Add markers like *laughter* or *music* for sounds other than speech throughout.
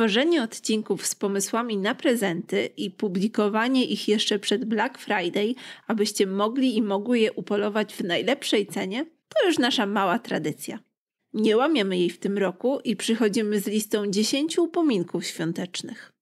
Tworzenie odcinków z pomysłami na prezenty i publikowanie ich jeszcze przed Black Friday, abyście mogli i mogły je upolować w najlepszej cenie, to już nasza mała tradycja. Nie łamiemy jej w tym roku i przychodzimy z listą 10 upominków świątecznych.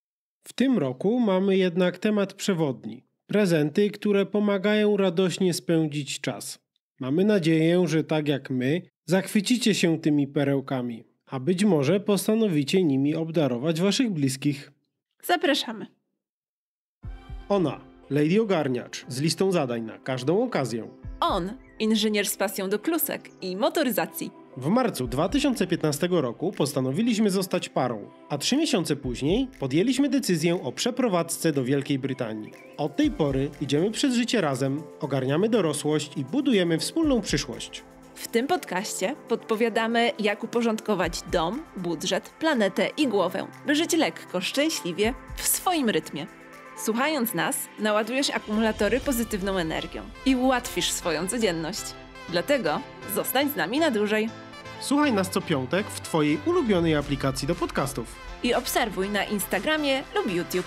W tym roku mamy jednak temat przewodni prezenty, które pomagają radośnie spędzić czas. Mamy nadzieję, że tak jak my, zachwycicie się tymi perełkami a być może postanowicie nimi obdarować waszych bliskich. Zapraszamy. Ona, Lady Ogarniacz, z listą zadań na każdą okazję. On, inżynier z pasją do klusek i motoryzacji. W marcu 2015 roku postanowiliśmy zostać parą, a trzy miesiące później podjęliśmy decyzję o przeprowadzce do Wielkiej Brytanii. Od tej pory idziemy przez życie razem, ogarniamy dorosłość i budujemy wspólną przyszłość. W tym podcaście podpowiadamy, jak uporządkować dom, budżet, planetę i głowę, by żyć lekko, szczęśliwie, w swoim rytmie. Słuchając nas, naładujesz akumulatory pozytywną energią i ułatwisz swoją codzienność. Dlatego zostań z nami na dłużej. Słuchaj nas co piątek w Twojej ulubionej aplikacji do podcastów. I obserwuj na Instagramie lub YouTube.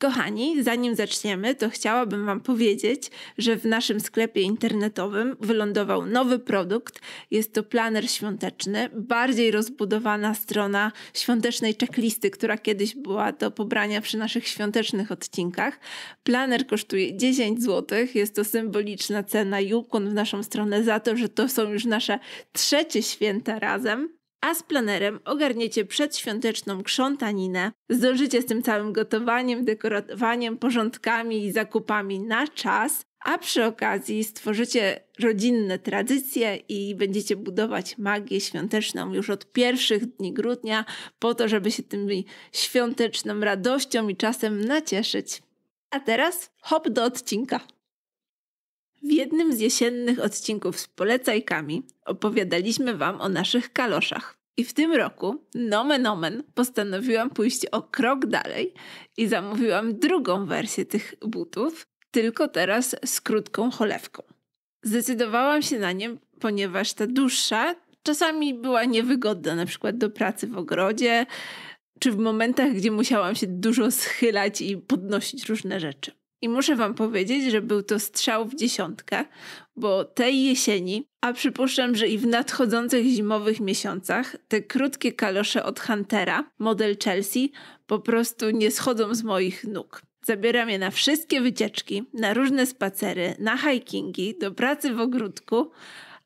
Kochani, zanim zaczniemy, to chciałabym Wam powiedzieć, że w naszym sklepie internetowym wylądował nowy produkt. Jest to planer świąteczny, bardziej rozbudowana strona świątecznej checklisty, która kiedyś była do pobrania przy naszych świątecznych odcinkach. Planer kosztuje 10 zł, jest to symboliczna cena Yukon w naszą stronę za to, że to są już nasze trzecie święta razem a z planerem ogarniecie przedświąteczną krzątaninę. Zdążycie z tym całym gotowaniem, dekorowaniem, porządkami i zakupami na czas, a przy okazji stworzycie rodzinne tradycje i będziecie budować magię świąteczną już od pierwszych dni grudnia, po to, żeby się tym świąteczną radością i czasem nacieszyć. A teraz hop do odcinka. W jednym z jesiennych odcinków z polecajkami opowiadaliśmy Wam o naszych kaloszach. I w tym roku, nomen omen, postanowiłam pójść o krok dalej i zamówiłam drugą wersję tych butów, tylko teraz z krótką cholewką. Zdecydowałam się na nie, ponieważ ta dłuższa czasami była niewygodna, na przykład do pracy w ogrodzie, czy w momentach, gdzie musiałam się dużo schylać i podnosić różne rzeczy. I muszę Wam powiedzieć, że był to strzał w dziesiątkę, bo tej jesieni, a przypuszczam, że i w nadchodzących zimowych miesiącach, te krótkie kalosze od Huntera, model Chelsea, po prostu nie schodzą z moich nóg. Zabieram je na wszystkie wycieczki, na różne spacery, na hikingi, do pracy w ogródku,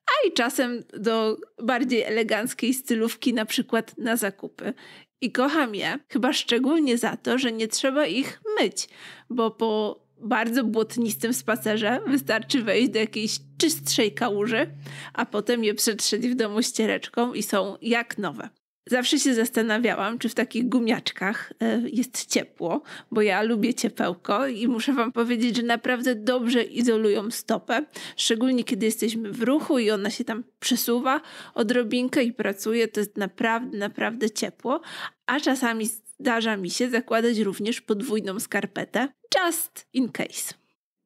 a i czasem do bardziej eleganckiej stylówki, na przykład na zakupy. I kocham je, chyba szczególnie za to, że nie trzeba ich myć, bo po bardzo błotnistym spacerze. Wystarczy wejść do jakiejś czystszej kałuży, a potem je przetrzeć w domu ściereczką i są jak nowe. Zawsze się zastanawiałam, czy w takich gumiaczkach e, jest ciepło, bo ja lubię ciepełko i muszę Wam powiedzieć, że naprawdę dobrze izolują stopę, szczególnie kiedy jesteśmy w ruchu i ona się tam przesuwa odrobinkę i pracuje. To jest naprawdę, naprawdę ciepło, a czasami zdarza mi się zakładać również podwójną skarpetę, just in case.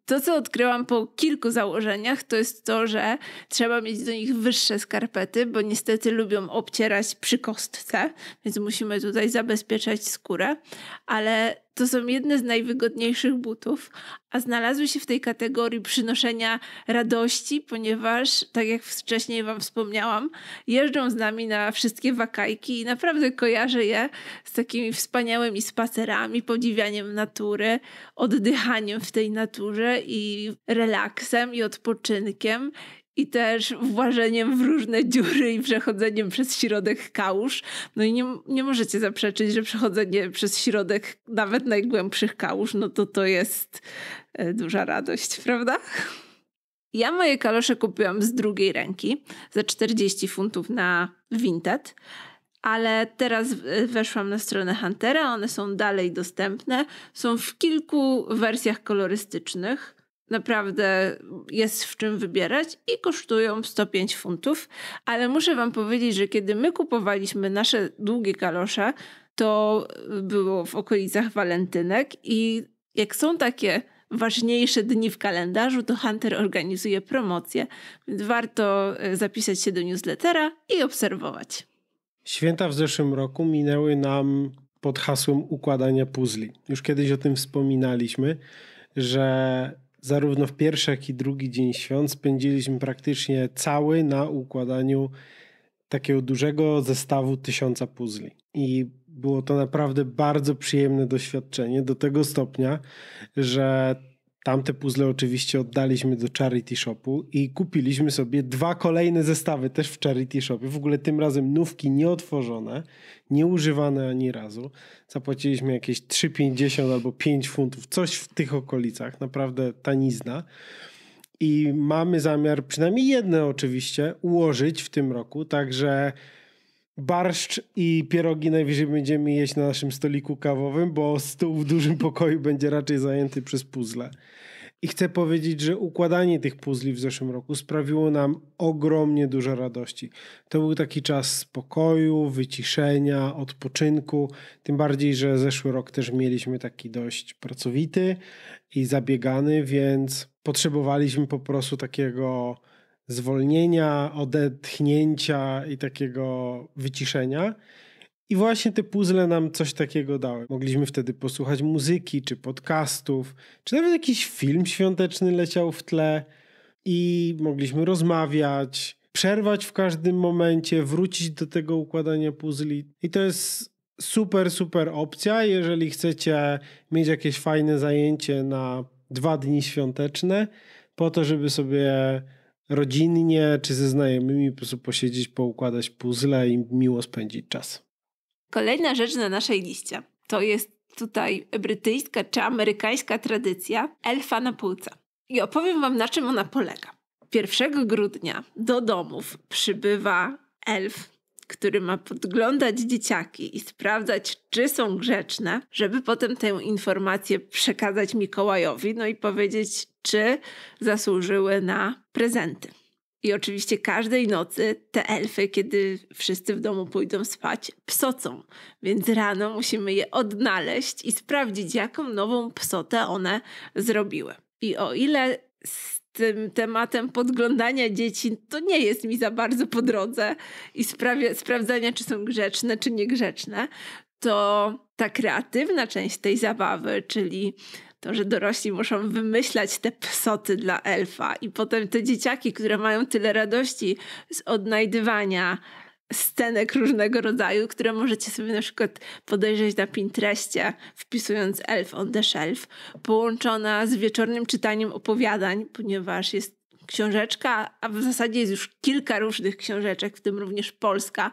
To, co odkryłam po kilku założeniach, to jest to, że trzeba mieć do nich wyższe skarpety, bo niestety lubią obcierać przy kostce, więc musimy tutaj zabezpieczać skórę, ale to są jedne z najwygodniejszych butów, a znalazły się w tej kategorii przynoszenia radości, ponieważ, tak jak wcześniej Wam wspomniałam, jeżdżą z nami na wszystkie wakajki i naprawdę kojarzę je z takimi wspaniałymi spacerami, podziwianiem natury, oddychaniem w tej naturze i relaksem i odpoczynkiem i też włażeniem w różne dziury i przechodzeniem przez środek kałuż. No i nie, nie możecie zaprzeczyć, że przechodzenie przez środek nawet najgłębszych kałuż, no to to jest e, duża radość, prawda? Ja moje kalosze kupiłam z drugiej ręki za 40 funtów na Vinted, ale teraz e, weszłam na stronę Huntera, one są dalej dostępne, są w kilku wersjach kolorystycznych naprawdę jest w czym wybierać i kosztują 105 funtów. Ale muszę Wam powiedzieć, że kiedy my kupowaliśmy nasze długie kalosze, to y, było w okolicach walentynek i jak są takie ważniejsze dni w kalendarzu, to Hunter organizuje promocje, więc warto y, zapisać się do newslettera i obserwować. Święta w zeszłym roku minęły nam pod hasłem układania puzli. Już kiedyś o tym wspominaliśmy, że zarówno w pierwszy, jak i drugi dzień świąt spędziliśmy praktycznie cały na układaniu takiego dużego zestawu tysiąca puzli. I było to naprawdę bardzo przyjemne doświadczenie do tego stopnia, że Tamte puzzle oczywiście oddaliśmy do charity shopu i kupiliśmy sobie dwa kolejne zestawy też w charity shopie. W ogóle tym razem nówki nieotworzone, nieużywane ani razu. Zapłaciliśmy jakieś 3,50 albo 5 funtów, coś w tych okolicach, naprawdę tanizna. I mamy zamiar, przynajmniej jedne oczywiście, ułożyć w tym roku, także barszcz i pierogi najwyżej będziemy jeść na naszym stoliku kawowym, bo stół w dużym *laughs* pokoju będzie raczej zajęty przez puzzle. I chcę powiedzieć, że układanie tych puzli w zeszłym roku sprawiło nam ogromnie dużo radości. To był taki czas spokoju, wyciszenia, odpoczynku. Tym bardziej, że zeszły rok też mieliśmy taki dość pracowity i zabiegany, więc potrzebowaliśmy po prostu takiego zwolnienia, odetchnięcia i takiego wyciszenia. I właśnie te puzzle nam coś takiego dały. Mogliśmy wtedy posłuchać muzyki, czy podcastów, czy nawet jakiś film świąteczny leciał w tle i mogliśmy rozmawiać, przerwać w każdym momencie, wrócić do tego układania puzli. I to jest super, super opcja. Jeżeli chcecie mieć jakieś fajne zajęcie na dwa dni świąteczne, po to, żeby sobie rodzinnie czy ze znajomymi po prostu posiedzieć, poukładać puzzle i miło spędzić czas. Kolejna rzecz na naszej liście to jest tutaj brytyjska czy amerykańska tradycja elfa na półce. I opowiem Wam, na czym ona polega. 1 grudnia do domów przybywa elf który ma podglądać dzieciaki i sprawdzać, czy są grzeczne, żeby potem tę informację przekazać Mikołajowi, no i powiedzieć, czy zasłużyły na prezenty. I oczywiście każdej nocy te elfy, kiedy wszyscy w domu pójdą spać, psocą. Więc rano musimy je odnaleźć i sprawdzić, jaką nową psotę one zrobiły. I o ile tym tematem podglądania dzieci, to nie jest mi za bardzo po drodze i sprawia, sprawdzania, czy są grzeczne, czy niegrzeczne, to ta kreatywna część tej zabawy, czyli to, że dorośli muszą wymyślać te psoty dla elfa i potem te dzieciaki, które mają tyle radości z odnajdywania scenek różnego rodzaju, które możecie sobie na przykład podejrzeć na Pinterestie, wpisując Elf on the Shelf, połączona z wieczornym czytaniem opowiadań, ponieważ jest książeczka, a w zasadzie jest już kilka różnych książeczek, w tym również polska,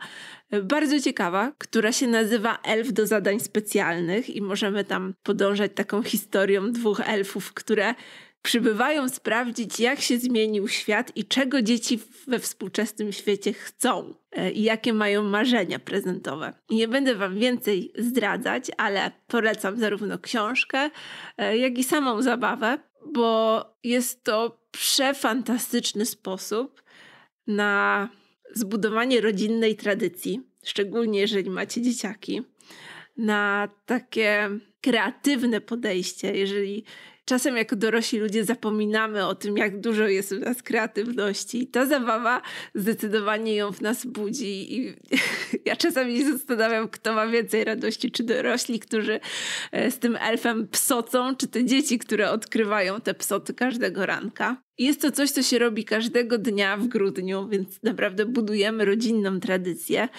bardzo ciekawa, która się nazywa Elf do zadań specjalnych i możemy tam podążać taką historią dwóch elfów, które przybywają sprawdzić, jak się zmienił świat i czego dzieci we współczesnym świecie chcą e, i jakie mają marzenia prezentowe. Nie będę Wam więcej zdradzać, ale polecam zarówno książkę, e, jak i samą zabawę, bo jest to przefantastyczny sposób na zbudowanie rodzinnej tradycji, szczególnie jeżeli macie dzieciaki, na takie kreatywne podejście, jeżeli czasem jako dorośli ludzie zapominamy o tym, jak dużo jest w nas kreatywności. Ta zabawa zdecydowanie ją w nas budzi i *laughs* ja czasami się zastanawiam, kto ma więcej radości, czy dorośli, którzy e, z tym elfem psocą, czy te dzieci, które odkrywają te psoty każdego ranka. Jest to coś, co się robi każdego dnia w grudniu, więc naprawdę budujemy rodzinną tradycję.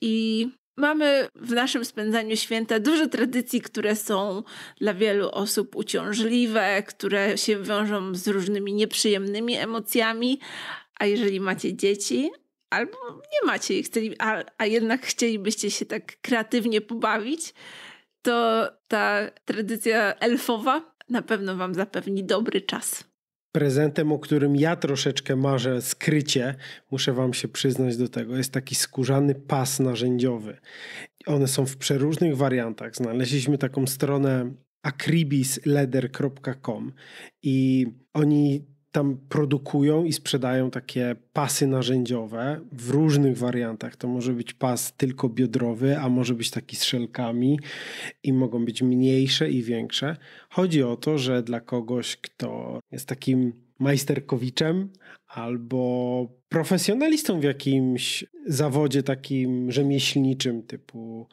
I Mamy w naszym spędzaniu święta dużo tradycji, które są dla wielu osób uciążliwe, które się wiążą z różnymi nieprzyjemnymi emocjami. A jeżeli macie dzieci, albo nie macie ich, a, a jednak chcielibyście się tak kreatywnie pobawić, to ta tradycja elfowa na pewno Wam zapewni dobry czas prezentem, o którym ja troszeczkę marzę skrycie, muszę Wam się przyznać do tego, jest taki skórzany pas narzędziowy. One są w przeróżnych wariantach. Znaleźliśmy taką stronę acribisleder.com i oni tam produkują i sprzedają takie pasy narzędziowe w różnych wariantach. To może być pas tylko biodrowy, a może być taki z szelkami i mogą być mniejsze i większe. Chodzi o to, że dla kogoś, kto jest takim majsterkowiczem albo profesjonalistą w jakimś zawodzie takim rzemieślniczym typu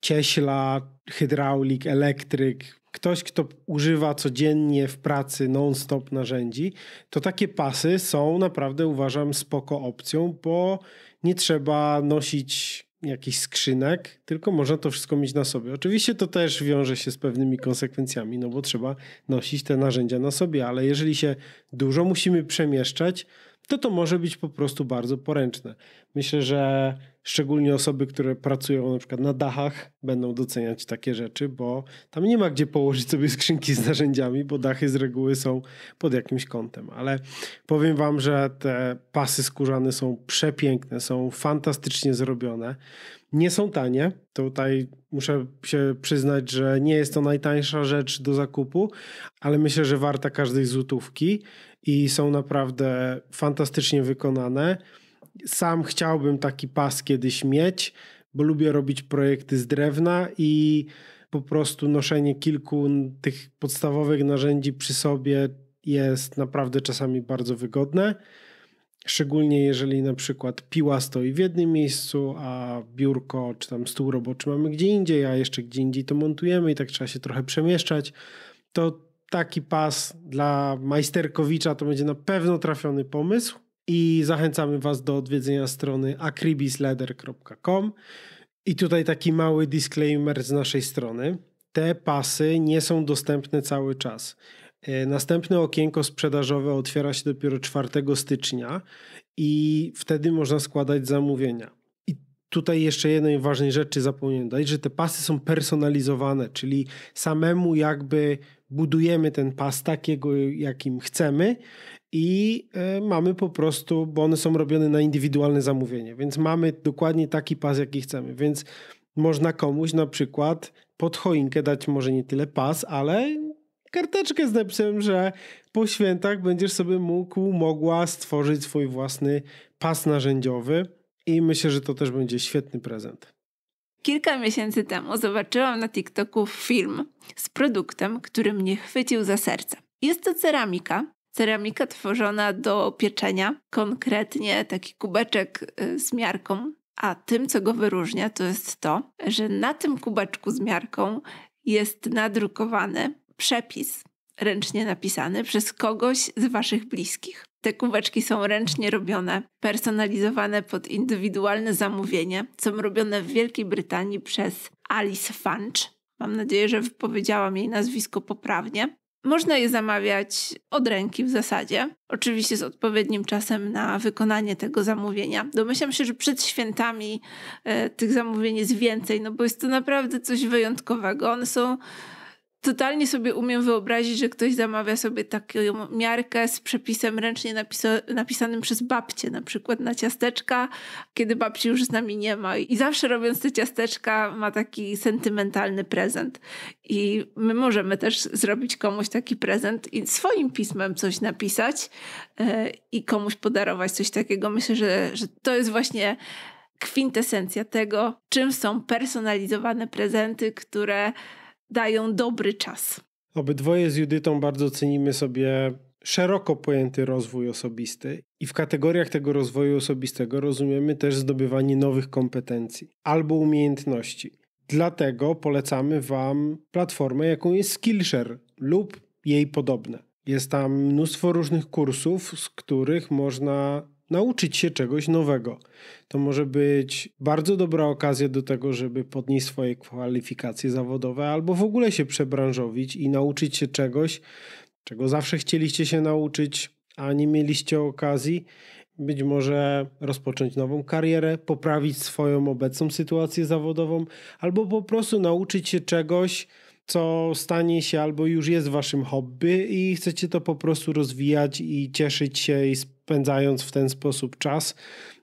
cieśla, hydraulik, elektryk, ktoś, kto używa codziennie w pracy non-stop narzędzi, to takie pasy są naprawdę, uważam, spoko opcją, bo nie trzeba nosić jakichś skrzynek, tylko można to wszystko mieć na sobie. Oczywiście to też wiąże się z pewnymi konsekwencjami, no bo trzeba nosić te narzędzia na sobie, ale jeżeli się dużo musimy przemieszczać, to to może być po prostu bardzo poręczne. Myślę, że szczególnie osoby, które pracują na przykład na dachach, będą doceniać takie rzeczy, bo tam nie ma gdzie położyć sobie skrzynki z narzędziami, bo dachy z reguły są pod jakimś kątem. Ale powiem Wam, że te pasy skórzane są przepiękne, są fantastycznie zrobione. Nie są tanie. Tutaj muszę się przyznać, że nie jest to najtańsza rzecz do zakupu, ale myślę, że warta każdej złotówki i są naprawdę fantastycznie wykonane. Sam chciałbym taki pas kiedyś mieć, bo lubię robić projekty z drewna i po prostu noszenie kilku tych podstawowych narzędzi przy sobie jest naprawdę czasami bardzo wygodne. Szczególnie jeżeli na przykład piła stoi w jednym miejscu, a biurko czy tam stół roboczy mamy gdzie indziej, a jeszcze gdzie indziej to montujemy i tak trzeba się trochę przemieszczać, to taki pas dla Majsterkowicza to będzie na pewno trafiony pomysł. I zachęcamy Was do odwiedzenia strony akribisleather.com. I tutaj taki mały disclaimer z naszej strony. Te pasy nie są dostępne cały czas. E, następne okienko sprzedażowe otwiera się dopiero 4 stycznia i wtedy można składać zamówienia. I tutaj jeszcze jednej ważnej rzeczy zapomniałem dodać, że te pasy są personalizowane, czyli samemu jakby budujemy ten pas takiego, jakim chcemy i e, mamy po prostu, bo one są robione na indywidualne zamówienie, więc mamy dokładnie taki pas, jaki chcemy, więc można komuś na przykład pod choinkę dać może nie tyle pas, ale karteczkę z napisem, że po świętach będziesz sobie mógł, mogła stworzyć swój własny pas narzędziowy i myślę, że to też będzie świetny prezent. Kilka miesięcy temu zobaczyłam na TikToku film z produktem, który mnie chwycił za serce. Jest to ceramika. Ceramika tworzona do pieczenia, konkretnie taki kubeczek y, z miarką. A tym, co go wyróżnia, to jest to, że na tym kubeczku z miarką jest nadrukowany przepis ręcznie napisany przez kogoś z Waszych bliskich. Te kubeczki są ręcznie robione, personalizowane pod indywidualne zamówienie. Są robione w Wielkiej Brytanii przez Alice Funch. Mam nadzieję, że wypowiedziałam jej nazwisko poprawnie. Można je zamawiać od ręki w zasadzie, oczywiście z odpowiednim czasem na wykonanie tego zamówienia. Domyślam się, że przed świętami e, tych zamówień jest więcej, no bo jest to naprawdę coś wyjątkowego. One są totalnie sobie umiem wyobrazić, że ktoś zamawia sobie taką miarkę z przepisem ręcznie napisa- napisanym przez babcię, na przykład na ciasteczka, kiedy babci już z nami nie ma. I zawsze robiąc te ciasteczka ma taki sentymentalny prezent. I my możemy też zrobić komuś taki prezent i swoim pismem coś napisać yy, i komuś podarować coś takiego. Myślę, że, że to jest właśnie kwintesencja tego, czym są personalizowane prezenty, które dają dobry czas. Obydwoje z Judytą bardzo cenimy sobie szeroko pojęty rozwój osobisty i w kategoriach tego rozwoju osobistego rozumiemy też zdobywanie nowych kompetencji albo umiejętności. Dlatego polecamy Wam platformę, jaką jest Skillshare lub jej podobne. Jest tam mnóstwo różnych kursów, z których można nauczyć się czegoś nowego. To może być bardzo dobra okazja do tego, żeby podnieść swoje kwalifikacje zawodowe albo w ogóle się przebranżowić i nauczyć się czegoś, czego zawsze chcieliście się nauczyć, a nie mieliście okazji. Być może rozpocząć nową karierę, poprawić swoją obecną sytuację zawodową, albo po prostu nauczyć się czegoś, co stanie się albo już jest waszym hobby i chcecie to po prostu rozwijać i cieszyć się i spędzając w ten sposób czas,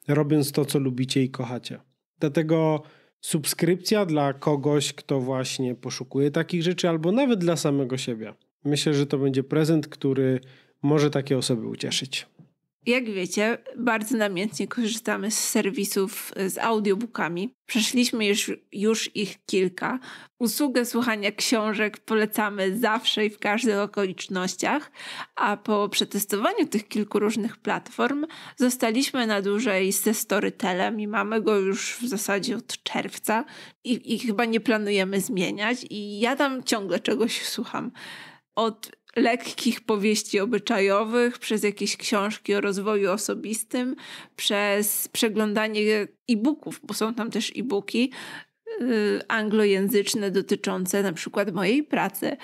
robiąc to, co lubicie i kochacie. Dlatego subskrypcja dla kogoś, kto właśnie poszukuje takich rzeczy, albo nawet dla samego siebie. Myślę, że to będzie prezent, który może takie osoby ucieszyć. Jak wiecie, bardzo namiętnie korzystamy z serwisów e, z audiobookami. Przeszliśmy już, już ich kilka. Usługę słuchania książek polecamy zawsze i w każdych okolicznościach, a po przetestowaniu tych kilku różnych platform zostaliśmy na dłużej ze Storytelem i mamy go już w zasadzie od czerwca i, i chyba nie planujemy zmieniać i ja tam ciągle czegoś słucham. Od lekkich powieści obyczajowych, przez jakieś książki o rozwoju osobistym, przez przeglądanie e-booków, bo są tam też e-booki y, anglojęzyczne dotyczące na przykład mojej pracy.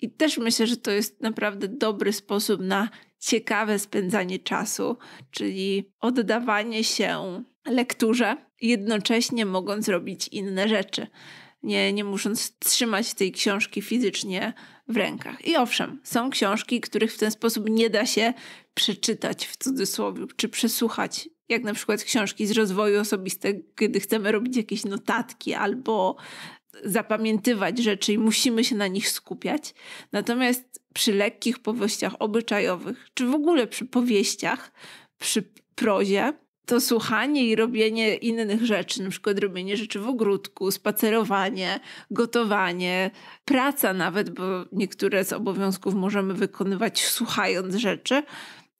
I też myślę, że to jest naprawdę dobry sposób na ciekawe spędzanie czasu, czyli oddawanie się lekturze, jednocześnie mogąc robić inne rzeczy. Nie, nie musząc trzymać tej książki fizycznie w rękach. I owszem, są książki, których w ten sposób nie da się przeczytać w cudzysłowie, czy przesłuchać, jak na przykład książki z rozwoju osobistego, kiedy chcemy robić jakieś notatki albo zapamiętywać rzeczy i musimy się na nich skupiać. Natomiast przy lekkich powieściach obyczajowych, czy w ogóle przy powieściach, przy prozie, to słuchanie i robienie innych rzeczy, na przykład robienie rzeczy w ogródku, spacerowanie, gotowanie, praca nawet, bo niektóre z obowiązków możemy wykonywać słuchając rzeczy,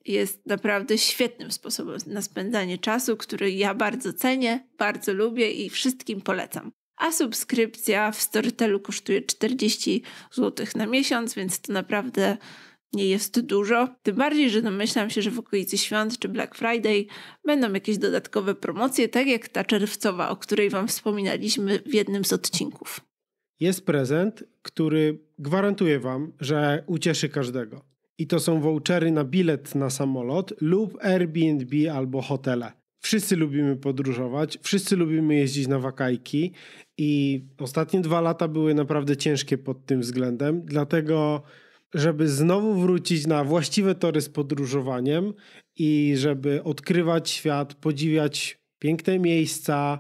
jest naprawdę świetnym sposobem na spędzanie czasu, który ja bardzo cenię, bardzo lubię i wszystkim polecam. A subskrypcja w Storytelu kosztuje 40 zł na miesiąc, więc to naprawdę nie jest dużo. Tym bardziej, że domyślam się, że w okolicy świąt czy Black Friday będą jakieś dodatkowe promocje, tak jak ta czerwcowa, o której Wam wspominaliśmy w jednym z odcinków. Jest prezent, który gwarantuje Wam, że ucieszy każdego. I to są vouchery na bilet na samolot lub Airbnb albo hotele. Wszyscy lubimy podróżować, wszyscy lubimy jeździć na wakajki i ostatnie dwa lata były naprawdę ciężkie pod tym względem, dlatego żeby znowu wrócić na właściwe tory z podróżowaniem i żeby odkrywać świat, podziwiać piękne miejsca,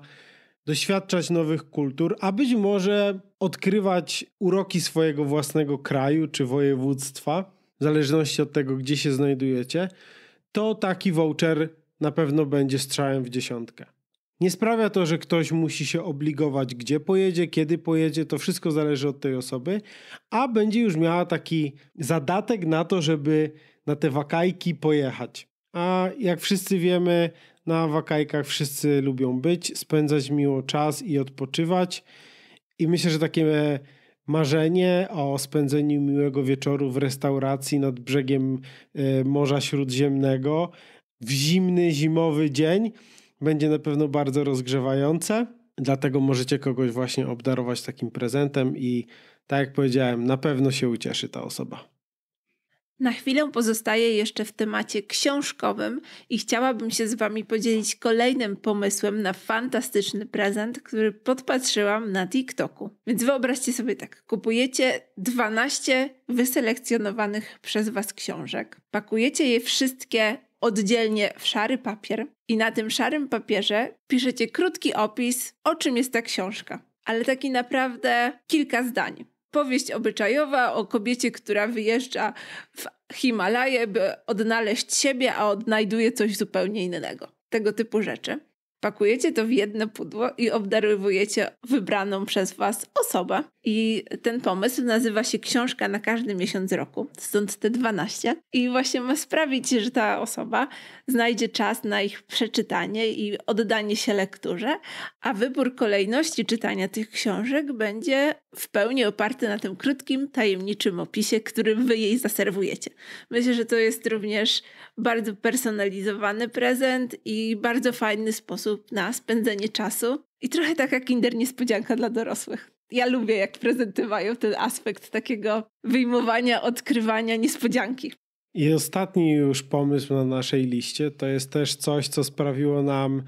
doświadczać nowych kultur, a być może odkrywać uroki swojego własnego kraju czy województwa, w zależności od tego, gdzie się znajdujecie, to taki voucher na pewno będzie strzałem w dziesiątkę. Nie sprawia to, że ktoś musi się obligować, gdzie pojedzie, kiedy pojedzie, to wszystko zależy od tej osoby, a będzie już miała taki zadatek na to, żeby na te wakajki pojechać. A jak wszyscy wiemy, na wakajkach wszyscy lubią być, spędzać miło czas i odpoczywać. I myślę, że takie marzenie o spędzeniu miłego wieczoru w restauracji nad brzegiem e, Morza Śródziemnego w zimny, zimowy dzień będzie na pewno bardzo rozgrzewające, dlatego możecie kogoś właśnie obdarować takim prezentem i tak jak powiedziałem, na pewno się ucieszy ta osoba. Na chwilę pozostaję jeszcze w temacie książkowym i chciałabym się z Wami podzielić kolejnym pomysłem na fantastyczny prezent, który podpatrzyłam na TikToku. Więc wyobraźcie sobie tak: kupujecie 12 wyselekcjonowanych przez Was książek, pakujecie je wszystkie oddzielnie w szary papier i na tym szarym papierze piszecie krótki opis, o czym jest ta książka, ale taki naprawdę kilka zdań. Powieść obyczajowa o kobiecie, która wyjeżdża w Himalaje, by odnaleźć siebie, a odnajduje coś zupełnie innego. Tego typu rzeczy. Pakujecie to w jedno pudło i obdarowujecie wybraną przez Was osobę. I ten pomysł nazywa się Książka na każdy miesiąc roku, stąd te 12. I właśnie ma sprawić, że ta osoba znajdzie czas na ich przeczytanie i oddanie się lekturze, a wybór kolejności czytania tych książek będzie w pełni oparty na tym krótkim, tajemniczym opisie, którym wy jej zaserwujecie. Myślę, że to jest również bardzo personalizowany prezent i bardzo fajny sposób na spędzenie czasu i trochę taka kinder niespodzianka dla dorosłych ja lubię, jak prezenty mają ten aspekt takiego wyjmowania, odkrywania, niespodzianki. I ostatni już pomysł na naszej liście to jest też coś, co sprawiło nam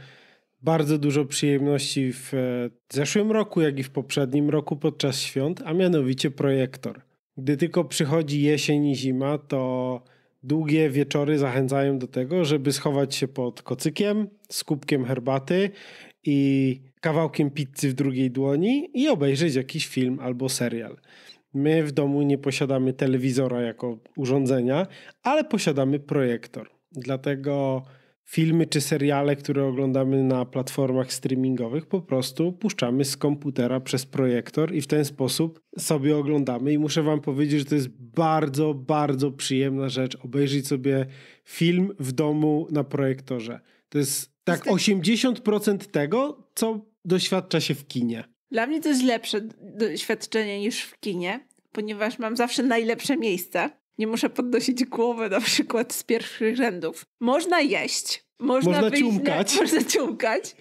bardzo dużo przyjemności w e, zeszłym roku, jak i w poprzednim roku podczas świąt, a mianowicie projektor. Gdy tylko przychodzi jesień i zima, to długie wieczory zachęcają do tego, żeby schować się pod kocykiem z kubkiem herbaty i kawałkiem pizzy w drugiej dłoni i obejrzeć jakiś film albo serial. My w domu nie posiadamy telewizora jako urządzenia, ale posiadamy projektor. Dlatego filmy czy seriale, które oglądamy na platformach streamingowych, po prostu puszczamy z komputera przez projektor i w ten sposób sobie oglądamy. I muszę Wam powiedzieć, że to jest bardzo, bardzo przyjemna rzecz obejrzeć sobie film w domu na projektorze. To jest tak 80% tak- tego, co doświadcza się w kinie. Dla mnie to jest lepsze doświadczenie niż w kinie, ponieważ mam zawsze najlepsze miejsca. Nie muszę podnosić głowy na przykład z pierwszych rzędów. Można jeść, można, można wyjść ciumkać. Na, *laughs* można ciumkać.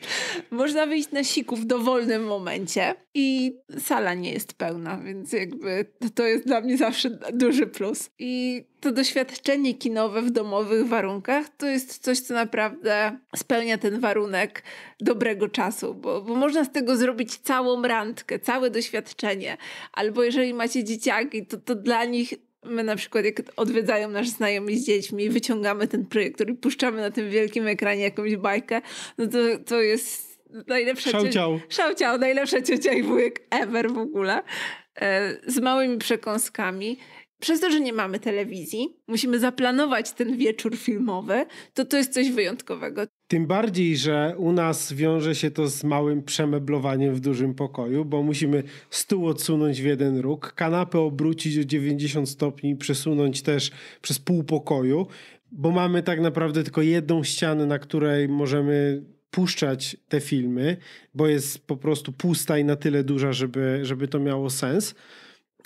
Można wyjść na siku w dowolnym momencie. I sala nie jest pełna, więc jakby to jest dla mnie zawsze duży plus. I to doświadczenie kinowe w domowych warunkach to jest coś, co naprawdę spełnia ten warunek dobrego czasu, bo, bo można z tego zrobić całą randkę, całe doświadczenie. Albo jeżeli macie dzieciaki, to, to dla nich my na przykład jak odwiedzają nasz znajomi z dziećmi i wyciągamy ten projektor i puszczamy na tym wielkim ekranie jakąś bajkę, no to, to jest najlepsze Szałciał. Szałciał, najlepsza ciocia i wujek ever w ogóle. E, z małymi przekąskami przez to, że nie mamy telewizji, musimy zaplanować ten wieczór filmowy, to to jest coś wyjątkowego. Tym bardziej, że u nas wiąże się to z małym przemeblowaniem w dużym pokoju, bo musimy stół odsunąć w jeden róg, kanapę obrócić o 90 stopni, przesunąć też przez pół pokoju, bo mamy tak naprawdę tylko jedną ścianę, na której możemy puszczać te filmy, bo jest po prostu pusta i na tyle duża, żeby, żeby to miało sens.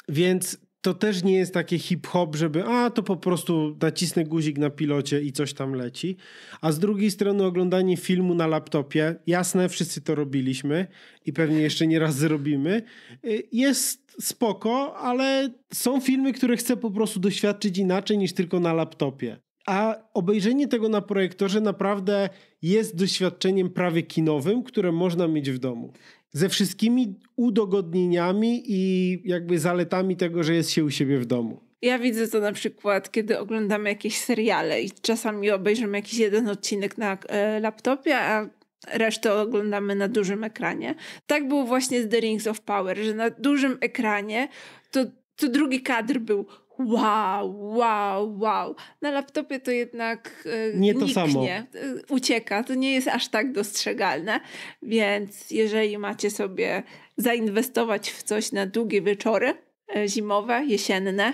Więc to też nie jest takie hip-hop, żeby a to po prostu nacisnę guzik na pilocie i coś tam leci. A z drugiej strony oglądanie filmu na laptopie, jasne, wszyscy to robiliśmy i pewnie jeszcze nie raz zrobimy, y, jest spoko, ale są filmy, które chcę po prostu doświadczyć inaczej niż tylko na laptopie. A obejrzenie tego na projektorze naprawdę jest doświadczeniem prawie kinowym, które można mieć w domu ze wszystkimi udogodnieniami i jakby zaletami tego, że jest się u siebie w domu. Ja widzę to na przykład, kiedy oglądamy jakieś seriale i czasami obejrzymy jakiś jeden odcinek na e, laptopie, a resztę oglądamy na dużym ekranie. Tak było właśnie z The Rings of Power, że na dużym ekranie to, to drugi kadr był wow, wow, wow. Na laptopie to jednak yy, nie to e, ucieka, to nie jest aż tak dostrzegalne, więc jeżeli macie sobie zainwestować w coś na długie wieczory, e, zimowe, jesienne,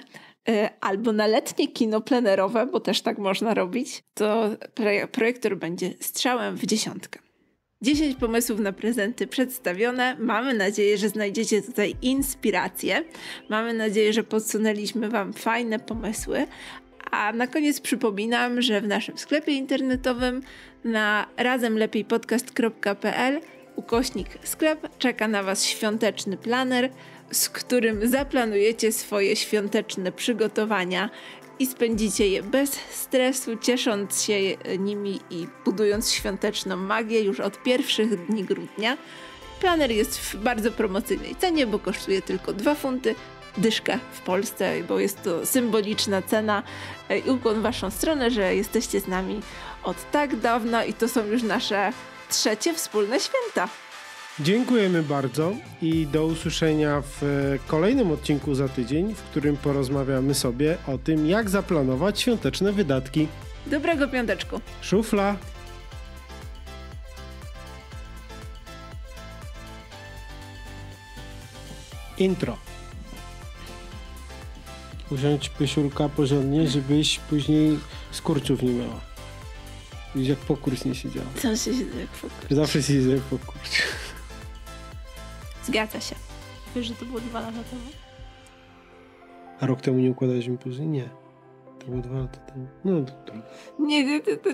Albo na letnie kino plenerowe, bo też tak można robić, to projektor będzie strzałem w dziesiątkę. 10 pomysłów na prezenty przedstawione. Mamy nadzieję, że znajdziecie tutaj inspirację. Mamy nadzieję, że podsunęliśmy Wam fajne pomysły. A na koniec przypominam, że w naszym sklepie internetowym na razemlepiejpodcast.pl ukośnik sklep czeka na Was świąteczny planer, z którym zaplanujecie swoje świąteczne przygotowania i spędzicie je bez stresu, ciesząc się nimi i budując świąteczną magię już od pierwszych dni grudnia. Planer jest w bardzo promocyjnej cenie, bo kosztuje tylko 2 funty, dyszkę w Polsce, bo jest to symboliczna cena i ukłon waszą stronę, że jesteście z nami od tak dawna i to są już nasze trzecie wspólne święta. Dziękujemy bardzo i do usłyszenia w e, kolejnym odcinku za tydzień, w którym porozmawiamy sobie o tym, jak zaplanować świąteczne wydatki. Dobrego piąteczku. Szufla. Intro. Usiądź pysiulka porządnie, żebyś później skurczów nie miała. Widzisz, jak pokurz nie siedziała. Zawsze się siedzę jak pokurz. Zawsze siedzę jak pokurz. Zgadza się. Wiesz, że to było dwa lata temu? A rok temu nie układałeś mi później? Nie. To było dwa lata temu. No, dobra. Nie, nie, to, to,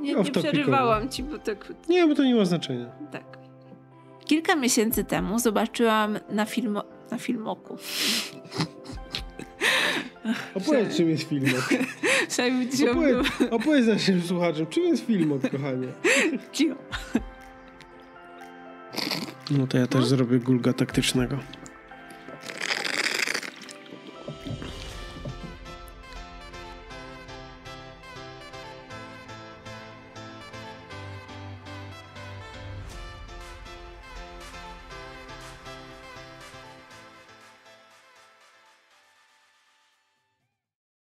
nie, nie przerywałam ci, bo tak... Nie, bo to nie ma znaczenia. Tak. Kilka miesięcy temu zobaczyłam na, filmo, na filmoku. Opowiedz, czym jest filmok. Opowiedz, opowiedz naszym słuchaczom, czym jest filmok, kochanie. Cicho. No to ja też no. zrobię gulga taktycznego.